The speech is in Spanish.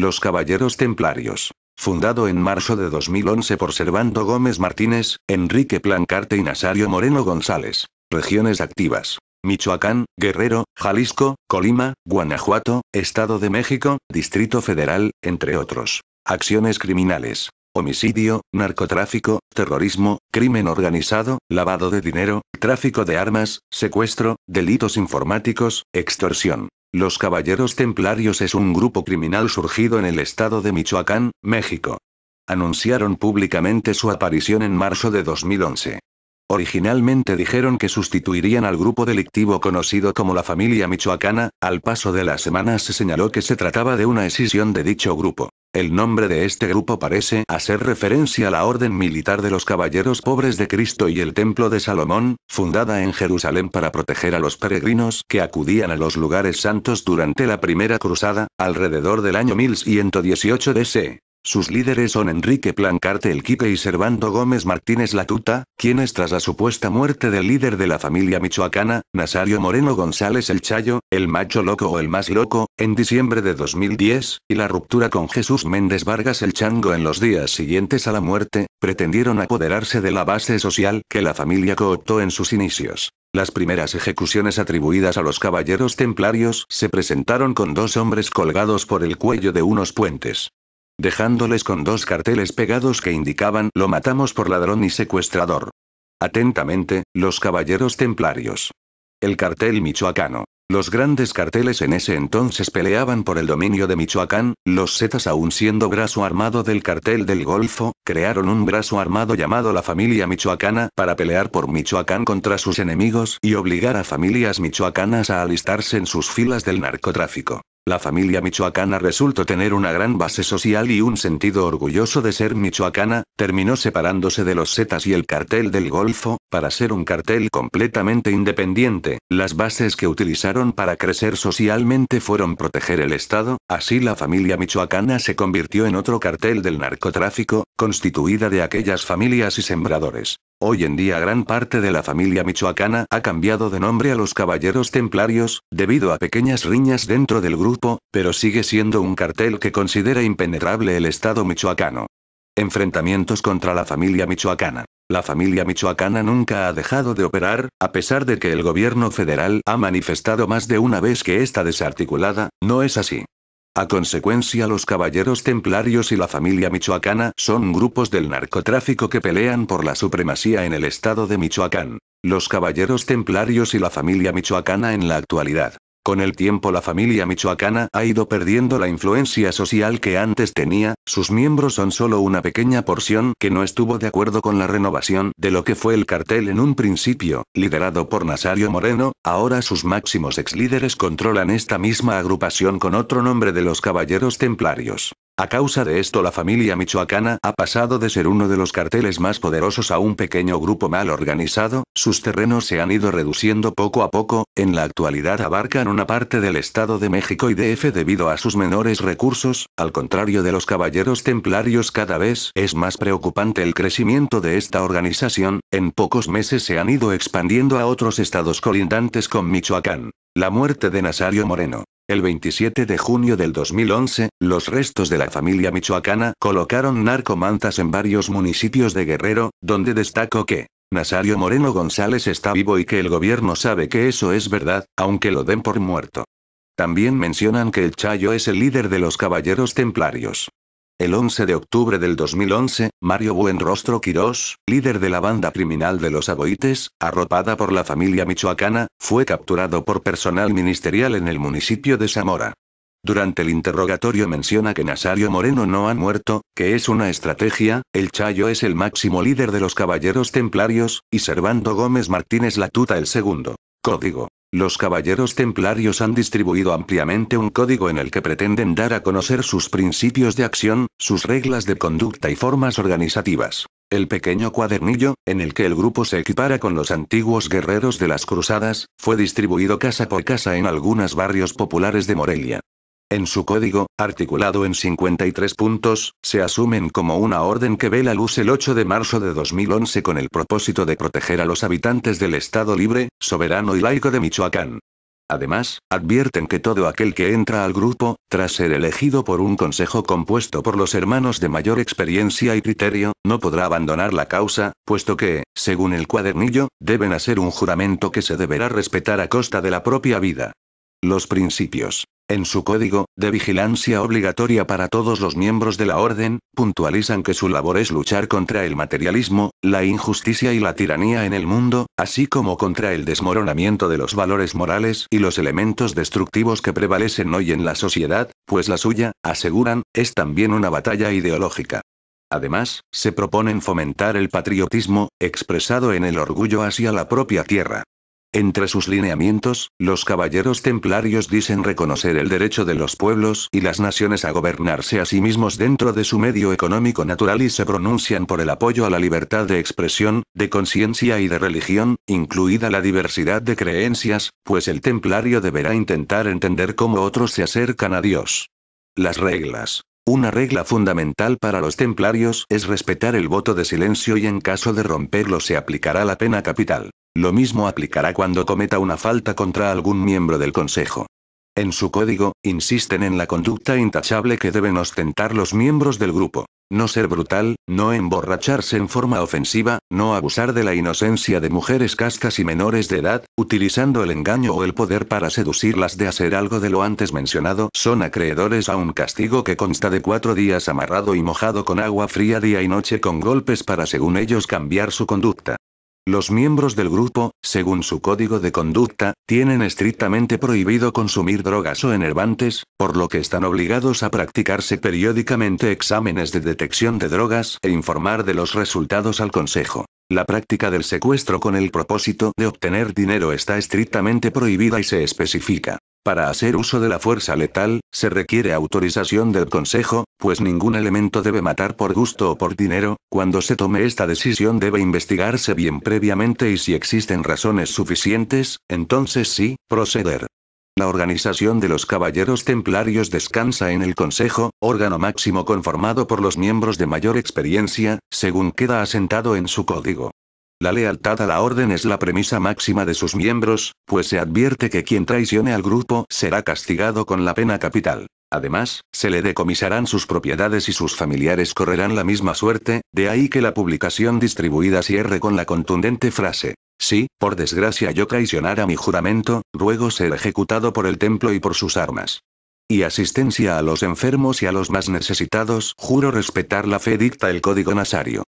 Los Caballeros Templarios. Fundado en marzo de 2011 por Servando Gómez Martínez, Enrique Plancarte y Nazario Moreno González. Regiones activas. Michoacán, Guerrero, Jalisco, Colima, Guanajuato, Estado de México, Distrito Federal, entre otros. Acciones criminales. Homicidio, narcotráfico, terrorismo, crimen organizado, lavado de dinero, tráfico de armas, secuestro, delitos informáticos, extorsión. Los Caballeros Templarios es un grupo criminal surgido en el estado de Michoacán, México. Anunciaron públicamente su aparición en marzo de 2011. Originalmente dijeron que sustituirían al grupo delictivo conocido como la familia michoacana, al paso de las semanas se señaló que se trataba de una escisión de dicho grupo. El nombre de este grupo parece hacer referencia a la Orden Militar de los Caballeros Pobres de Cristo y el Templo de Salomón, fundada en Jerusalén para proteger a los peregrinos que acudían a los lugares santos durante la Primera Cruzada, alrededor del año 1118 DC. Sus líderes son Enrique Plancarte el Quique y Servando Gómez Martínez Latuta, quienes tras la supuesta muerte del líder de la familia michoacana, Nazario Moreno González el Chayo, el macho loco o el más loco, en diciembre de 2010, y la ruptura con Jesús Méndez Vargas el Chango en los días siguientes a la muerte, pretendieron apoderarse de la base social que la familia cooptó en sus inicios. Las primeras ejecuciones atribuidas a los caballeros templarios se presentaron con dos hombres colgados por el cuello de unos puentes dejándoles con dos carteles pegados que indicaban lo matamos por ladrón y secuestrador. Atentamente, los caballeros templarios. El cartel michoacano. Los grandes carteles en ese entonces peleaban por el dominio de Michoacán, los Zetas aún siendo brazo armado del cartel del Golfo, crearon un brazo armado llamado la familia michoacana para pelear por Michoacán contra sus enemigos y obligar a familias michoacanas a alistarse en sus filas del narcotráfico. La familia michoacana resultó tener una gran base social y un sentido orgulloso de ser michoacana, terminó separándose de los Zetas y el cartel del Golfo, para ser un cartel completamente independiente. Las bases que utilizaron para crecer socialmente fueron proteger el Estado, así la familia michoacana se convirtió en otro cartel del narcotráfico, constituida de aquellas familias y sembradores. Hoy en día gran parte de la familia michoacana ha cambiado de nombre a los caballeros templarios, debido a pequeñas riñas dentro del grupo, pero sigue siendo un cartel que considera impenetrable el Estado michoacano. Enfrentamientos contra la familia michoacana. La familia michoacana nunca ha dejado de operar, a pesar de que el gobierno federal ha manifestado más de una vez que esta desarticulada, no es así. A consecuencia los caballeros templarios y la familia michoacana son grupos del narcotráfico que pelean por la supremacía en el estado de Michoacán. Los caballeros templarios y la familia michoacana en la actualidad con el tiempo la familia michoacana ha ido perdiendo la influencia social que antes tenía, sus miembros son solo una pequeña porción que no estuvo de acuerdo con la renovación de lo que fue el cartel en un principio, liderado por Nazario Moreno, ahora sus máximos ex líderes controlan esta misma agrupación con otro nombre de los Caballeros Templarios. A causa de esto la familia michoacana ha pasado de ser uno de los carteles más poderosos a un pequeño grupo mal organizado, sus terrenos se han ido reduciendo poco a poco, en la actualidad abarcan una parte del Estado de México y DF debido a sus menores recursos, al contrario de los caballeros templarios cada vez es más preocupante el crecimiento de esta organización, en pocos meses se han ido expandiendo a otros estados colindantes con Michoacán. La muerte de Nazario Moreno el 27 de junio del 2011, los restos de la familia michoacana colocaron narcomantas en varios municipios de Guerrero, donde destacó que Nazario Moreno González está vivo y que el gobierno sabe que eso es verdad, aunque lo den por muerto. También mencionan que el Chayo es el líder de los caballeros templarios. El 11 de octubre del 2011, Mario Buenrostro Quirós, líder de la banda criminal de los Aboites, arropada por la familia michoacana, fue capturado por personal ministerial en el municipio de Zamora. Durante el interrogatorio menciona que Nazario Moreno no ha muerto, que es una estrategia, el Chayo es el máximo líder de los caballeros templarios, y Servando Gómez Martínez Latuta el segundo. Código. Los caballeros templarios han distribuido ampliamente un código en el que pretenden dar a conocer sus principios de acción, sus reglas de conducta y formas organizativas. El pequeño cuadernillo, en el que el grupo se equipara con los antiguos guerreros de las cruzadas, fue distribuido casa por casa en algunos barrios populares de Morelia. En su código, articulado en 53 puntos, se asumen como una orden que ve la luz el 8 de marzo de 2011 con el propósito de proteger a los habitantes del Estado libre, soberano y laico de Michoacán. Además, advierten que todo aquel que entra al grupo, tras ser elegido por un consejo compuesto por los hermanos de mayor experiencia y criterio, no podrá abandonar la causa, puesto que, según el cuadernillo, deben hacer un juramento que se deberá respetar a costa de la propia vida. Los principios en su código, de vigilancia obligatoria para todos los miembros de la Orden, puntualizan que su labor es luchar contra el materialismo, la injusticia y la tiranía en el mundo, así como contra el desmoronamiento de los valores morales y los elementos destructivos que prevalecen hoy en la sociedad, pues la suya, aseguran, es también una batalla ideológica. Además, se proponen fomentar el patriotismo, expresado en el orgullo hacia la propia tierra, entre sus lineamientos, los caballeros templarios dicen reconocer el derecho de los pueblos y las naciones a gobernarse a sí mismos dentro de su medio económico natural y se pronuncian por el apoyo a la libertad de expresión, de conciencia y de religión, incluida la diversidad de creencias, pues el templario deberá intentar entender cómo otros se acercan a Dios. Las reglas. Una regla fundamental para los templarios es respetar el voto de silencio y en caso de romperlo se aplicará la pena capital. Lo mismo aplicará cuando cometa una falta contra algún miembro del Consejo. En su código, insisten en la conducta intachable que deben ostentar los miembros del grupo. No ser brutal, no emborracharse en forma ofensiva, no abusar de la inocencia de mujeres cascas y menores de edad, utilizando el engaño o el poder para seducirlas de hacer algo de lo antes mencionado, son acreedores a un castigo que consta de cuatro días amarrado y mojado con agua fría día y noche con golpes para según ellos cambiar su conducta. Los miembros del grupo, según su código de conducta, tienen estrictamente prohibido consumir drogas o enervantes, por lo que están obligados a practicarse periódicamente exámenes de detección de drogas e informar de los resultados al Consejo. La práctica del secuestro con el propósito de obtener dinero está estrictamente prohibida y se especifica. Para hacer uso de la fuerza letal, se requiere autorización del Consejo, pues ningún elemento debe matar por gusto o por dinero, cuando se tome esta decisión debe investigarse bien previamente y si existen razones suficientes, entonces sí, proceder. La organización de los caballeros templarios descansa en el Consejo, órgano máximo conformado por los miembros de mayor experiencia, según queda asentado en su código. La lealtad a la orden es la premisa máxima de sus miembros, pues se advierte que quien traicione al grupo será castigado con la pena capital. Además, se le decomisarán sus propiedades y sus familiares correrán la misma suerte, de ahí que la publicación distribuida cierre con la contundente frase. Si, por desgracia yo traicionara mi juramento, ruego ser ejecutado por el templo y por sus armas y asistencia a los enfermos y a los más necesitados, juro respetar la fe dicta el código nasario.